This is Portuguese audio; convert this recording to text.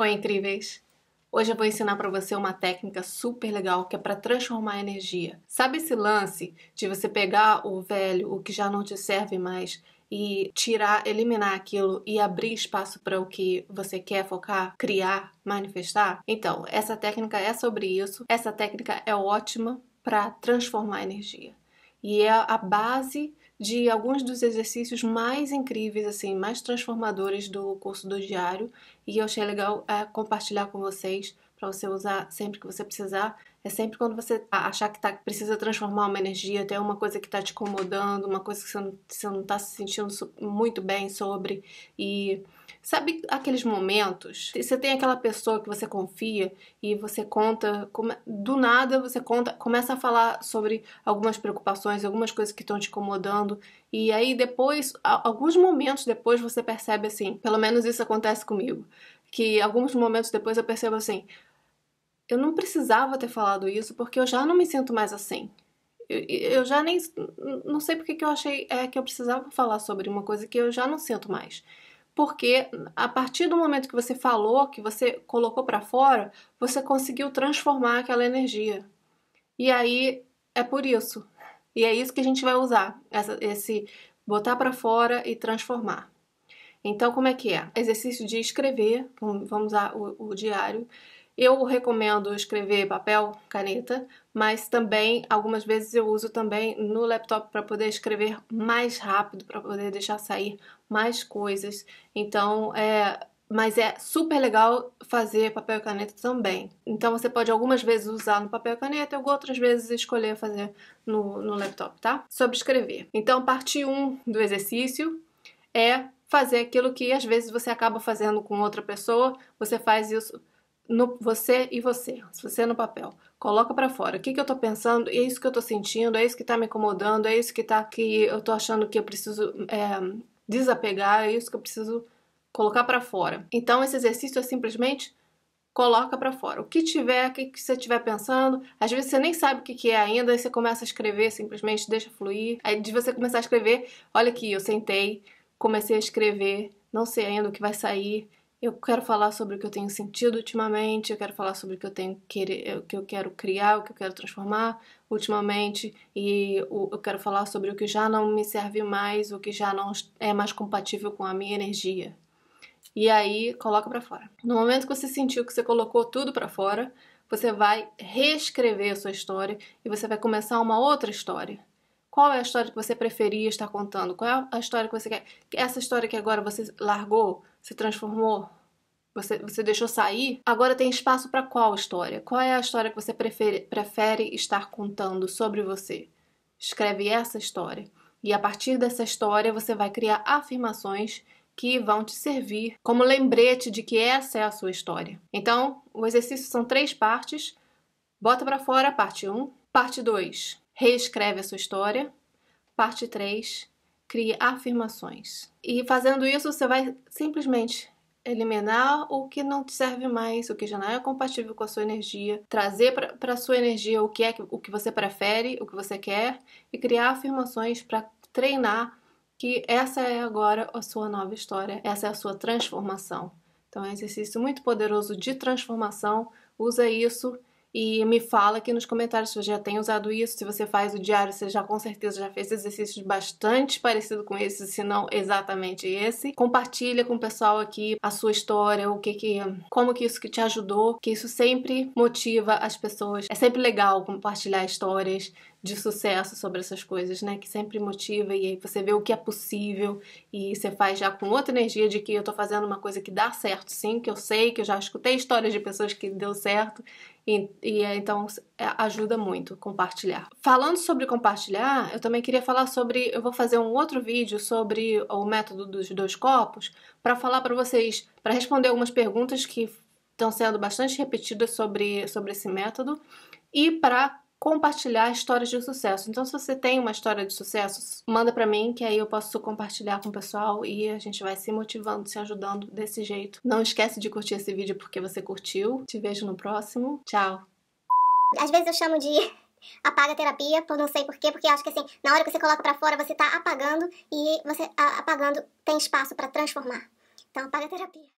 Oi, é incríveis! Hoje eu vou ensinar para você uma técnica super legal que é para transformar energia. Sabe esse lance de você pegar o velho, o que já não te serve mais, e tirar, eliminar aquilo e abrir espaço para o que você quer focar, criar, manifestar? Então, essa técnica é sobre isso. Essa técnica é ótima para transformar energia e é a base de alguns dos exercícios mais incríveis, assim, mais transformadores do curso do diário. E eu achei legal é, compartilhar com vocês para você usar sempre que você precisar. É sempre quando você achar que tá, precisa transformar uma energia, tem uma coisa que está te incomodando, uma coisa que você não está se sentindo muito bem sobre. E Sabe aqueles momentos? Você tem aquela pessoa que você confia e você conta, do nada você conta, começa a falar sobre algumas preocupações, algumas coisas que estão te incomodando, e aí depois, alguns momentos depois, você percebe assim, pelo menos isso acontece comigo, que alguns momentos depois eu percebo assim, eu não precisava ter falado isso porque eu já não me sinto mais assim. Eu, já nem. Não sei porque que eu achei é, que eu precisava falar sobre uma coisa que eu já não sinto mais porque a partir do momento que você falou, que você colocou para fora, você conseguiu transformar aquela energia. E aí é por isso. E é isso que a gente vai usar, essa, esse botar para fora e transformar. Então, como é que é? Exercício de escrever, vamos usar o, o diário. Eu recomendo escrever papel, caneta, mas também algumas vezes eu uso também no laptop para poder escrever mais rápido, para poder deixar sair mais coisas. Então, é, mas é super legal fazer papel e caneta também. Então você pode algumas vezes usar no papel e caneta e outras vezes escolher fazer no, no laptop, tá? Sobre escrever. Então, parte 1 do exercício é fazer aquilo que às vezes você acaba fazendo com outra pessoa, você faz isso no você e você, você é no papel. Coloca para fora. O que, que eu tô pensando? É isso que eu tô sentindo? É isso que tá me incomodando? É isso que tá que eu tô achando que eu preciso é, desapegar? É isso que eu preciso colocar para fora. Então esse exercício é simplesmente coloca para fora. O que tiver, o que, que você estiver pensando, às vezes você nem sabe o que, que é ainda, aí você começa a escrever, simplesmente deixa fluir. Aí de você começar a escrever, olha aqui, eu sentei, comecei a escrever, não sei ainda o que vai sair, eu quero falar sobre o que eu tenho sentido ultimamente, eu quero falar sobre o que eu tenho querer, eh, o que eu quero criar, o que eu quero transformar ultimamente, e eu quero falar sobre o que já não me serve mais, o que já não é mais compatível com a minha energia. E aí coloca para fora. No momento que você sentiu que você colocou tudo para fora, você vai reescrever a sua história e você vai começar uma outra história. Qual é a história que você preferia estar contando? Qual é a história que você quer? Essa história que agora você largou, se transformou, você, você deixou sair, agora tem espaço para qual história? Qual é a história que você prefere, prefere estar contando sobre você? Escreve essa história. E a partir dessa história você vai criar afirmações que vão te servir como lembrete de que essa é a sua história. Então, o exercício são três partes. Bota para fora a parte 1, um, parte 2 reescreve a sua história. Parte 3, crie afirmações. E fazendo isso, você vai simplesmente eliminar o que não te serve mais, o que já não é compatível com a sua energia, trazer para a sua energia o que é o que você prefere, o que você quer e criar afirmações para treinar que essa é agora a sua nova história, essa é a sua transformação. Então é um exercício muito poderoso de transformação. Usa isso e me fala aqui nos comentários se você já tem usado isso, se você faz o diário, você já com certeza já fez exercícios bastante parecidos com esse, se não exatamente esse. Compartilha com o pessoal aqui a sua história, o que que, como que isso que te ajudou, que isso sempre motiva as pessoas. É sempre legal compartilhar histórias de sucesso sobre essas coisas, né? Que sempre motiva e aí você vê o que é possível e você faz já com outra energia de que eu tô fazendo uma coisa que dá certo, sim, que eu sei, que eu já escutei histórias de pessoas que deu certo e, e é, então é, ajuda muito compartilhar. Falando sobre compartilhar, eu também queria falar sobre, eu vou fazer um outro vídeo sobre o método dos dois copos para falar para vocês, para responder algumas perguntas que estão sendo bastante repetidas sobre, sobre esse método e para compartilhar histórias de sucesso. Então, se você tem uma história de sucesso, manda para mim que aí eu posso compartilhar com o pessoal e a gente vai se motivando, se ajudando desse jeito. Não esquece de curtir esse vídeo porque você curtiu. Te vejo no próximo. Tchau. Às vezes eu chamo de apaga a terapia, por não sei porquê, porque acho que assim, na hora que você coloca para fora, você tá apagando e você apagando tem espaço para transformar. Então apaga a terapia.